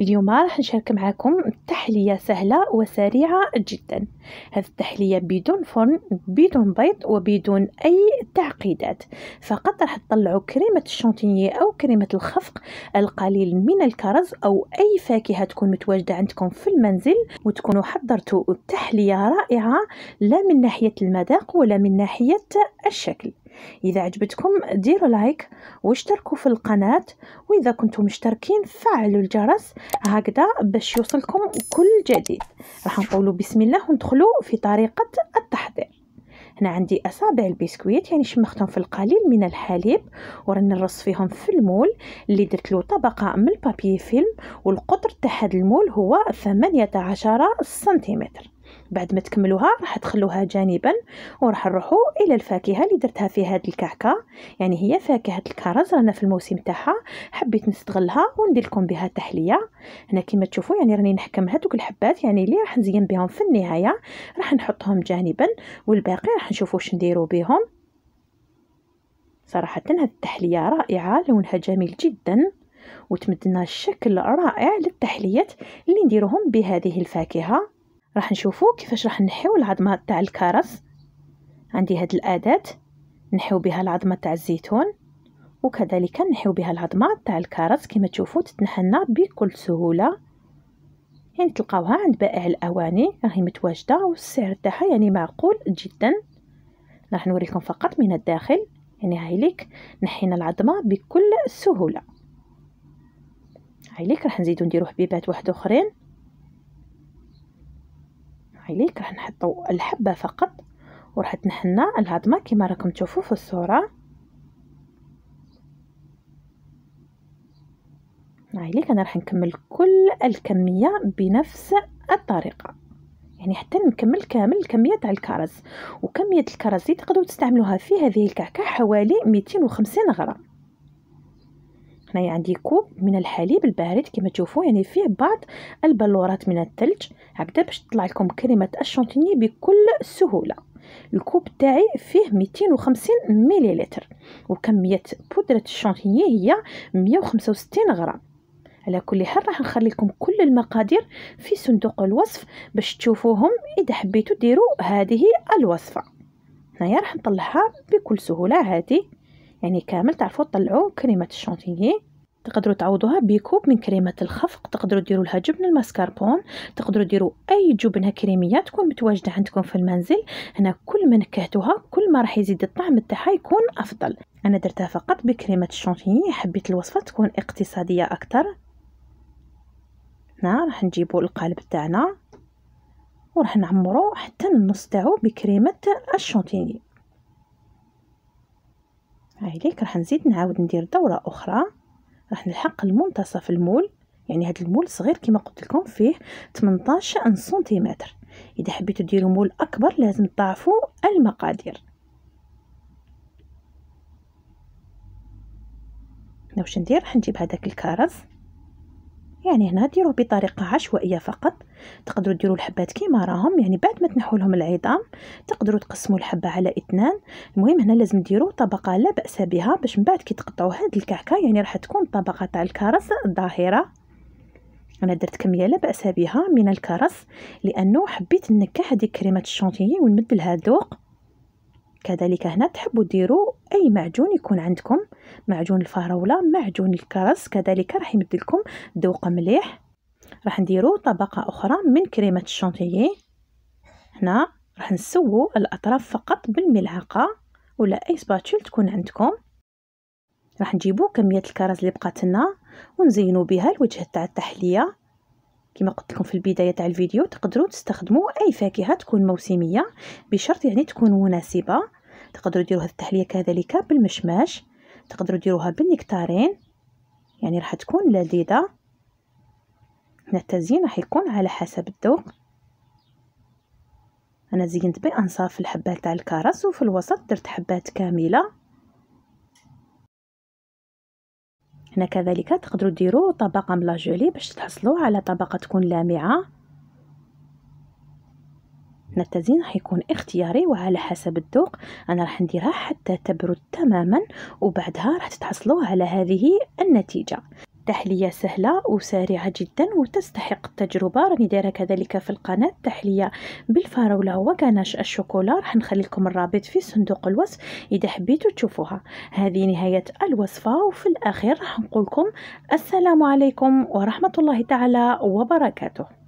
اليوم راح نشارك معكم تحلية سهلة وسريعة جدا هذه التحلية بدون فرن بدون بيض وبدون أي تعقيدات فقط راح تطلعوا كريمة الشونتيني أو كريمة الخفق القليل من الكرز أو أي فاكهة تكون متواجدة عندكم في المنزل وتكونوا حضرتوا تحلية رائعة لا من ناحية المذاق ولا من ناحية الشكل إذا عجبتكم ديروا لايك واشتركوا في القناة وإذا كنتم مشتركين فعلوا الجرس الناس هكذا باش يوصلكم كل جديد راح نقولوا بسم الله وندخلوا في طريقه التحضير هنا عندي اصابع البسكويت يعني شمختهم في القليل من الحليب وراني نرص فيهم في المول اللي درت له طبقه من البابي فيلم والقطر تاع المول هو 18 سنتيمتر بعد ما تكملوها راح تخلوها جانبا وراح نروحوا الى الفاكهه اللي درتها في هذه الكعكه يعني هي فاكهه الكرز رانا في الموسم تاعها حبيت نستغلها وندير لكم بها تحليه هنا كما تشوفوا يعني راني نحكم هذوك الحبات يعني اللي راح نزين بهم في النهايه راح نحطهم جانبا والباقي راح نشوفوا واش نديروا بهم صراحه هذه التحليه رائعه لونها جميل جدا وتمدنا شكل رائع للتحليات اللي نديروهم بهذه الفاكهه راح نشوفو كيفاش راح نحيو العظمه تاع الكرز عندي هاد الاداه نحيو بها العظمه تاع الزيتون وكذلك نحيو بها العظمه تاع الكرز كما تشوفوا تتنحى لنا بكل سهوله يعني تلقاوها عند بائع الاواني راهي متواجده والسعر تاعها يعني معقول جدا راح نوريكم فقط من الداخل يعني هايليك نحينا العظمه بكل سهوله هايليك راح نزيدو نديرو حبيبات واحد اخرين الخليك راح نحطو الحبة فقط وراح تنحنى الهضمة كما راكم تشوفوا في الصورة هايليك انا راح نكمل كل الكمية بنفس الطريقة يعني حتى نكمل كامل الكميه تاع الكرز وكميه الكرز اللي تقدروا تستعملوها في هذه الكعكه حوالي 250 غرام هنايا عندي كوب من الحليب البارد كما تشوفوا يعني فيه بعض البلورات من الثلج هكذا باش تطلع لكم كريمه الشونتيني بكل سهوله الكوب تاعي فيه 250 مليلتر وكميه بودره الشونتيني هي 165 غرام على كل حال راح نخلي لكم كل المقادير في صندوق الوصف باش تشوفوهم اذا حبيتوا ديروا هذه الوصفه هنايا راح نطلعها بكل سهوله هذه يعني كامل تعرفوا تطلعوا كريمه الشونتيي تقدروا تعوضوها بكوب من كريمه الخفق تقدروا ديروا لها جبن الماسكاربون تقدروا ديروا اي جبنه كريميه تكون متواجده عندكم في المنزل هنا كل ما نكهتوها كل ما راح يزيد الطعم تاعها يكون افضل انا درتها فقط بكريمه الشونتيي حبيت الوصفه تكون اقتصاديه اكثر هنا راح نجيبوا القالب تاعنا وراح نعمرو حتى النص تاعو بكريمه الشونتيي عليك راح نزيد نعاود ندير دورة أخرى راح نلحق المنتصف المول يعني هاد المول صغير كما قلت لكم فيه 18 سنتيمتر اذا حبيتوا ديروا مول اكبر لازم تضاعفوا المقادير واش ندير راح نجيب هذاك الكرز يعني هنا ديروه بطريقه عشوائيه فقط تقدروا ديروا الحبات كيما راهم يعني بعد ما تنحوا لهم العظام تقدروا تقسموا الحبه على اثنان المهم هنا لازم ديروا طبقه لا باس بها باش من بعد كي تقطعوا هاد الكعكه يعني راح تكون طبقه تاع الكرز ظاهره انا درت كميه لا باس بها من الكرز لانه حبيت النكهه هذه كريمه الشونتيي ونمد لها ذوق كذلك هنا تحبوا ديروا اي معجون يكون عندكم معجون الفراوله معجون الكرز كذلك راح يمد لكم ذوق مليح راح نديروا طبقه اخرى من كريمه الشونتيي هنا راح نسووا الاطراف فقط بالملعقه ولا اي سباتول تكون عندكم راح نجيبوا كميه الكرز اللي بقات لنا ونزينوا بها الوجه تاع التحليه كما قلت لكم في البدايه تاع الفيديو تقدروا تستخدموا اي فاكهه تكون موسميه بشرط يعني تكون مناسبه تقدروا ديروا هذه التحليه كذلك بالمشماش تقدروا ديروها بالنكتارين يعني راح تكون لذيذه هنا التزيين راح يكون على حسب الذوق انا زينت بانصاف الحبات تاع الكرز وفي الوسط درت حبات كامله هنا كذلك تقدروا ديروا طبقه من باش تحصلوا على طبقه تكون لامعه هنا التزيين راح يكون اختياري وعلى حسب الذوق انا راح نديرها حتى تبرد تماما وبعدها راح تتحصلوا على هذه النتيجه تحليه سهله وسريعه جدا وتستحق التجربه راني دايره كذلك في القناه تحليه بالفراوله وكناش الشوكولا راح نخلي لكم الرابط في صندوق الوصف اذا حبيتوا تشوفوها هذه نهايه الوصفه وفي الاخير راح نقول لكم السلام عليكم ورحمه الله تعالى وبركاته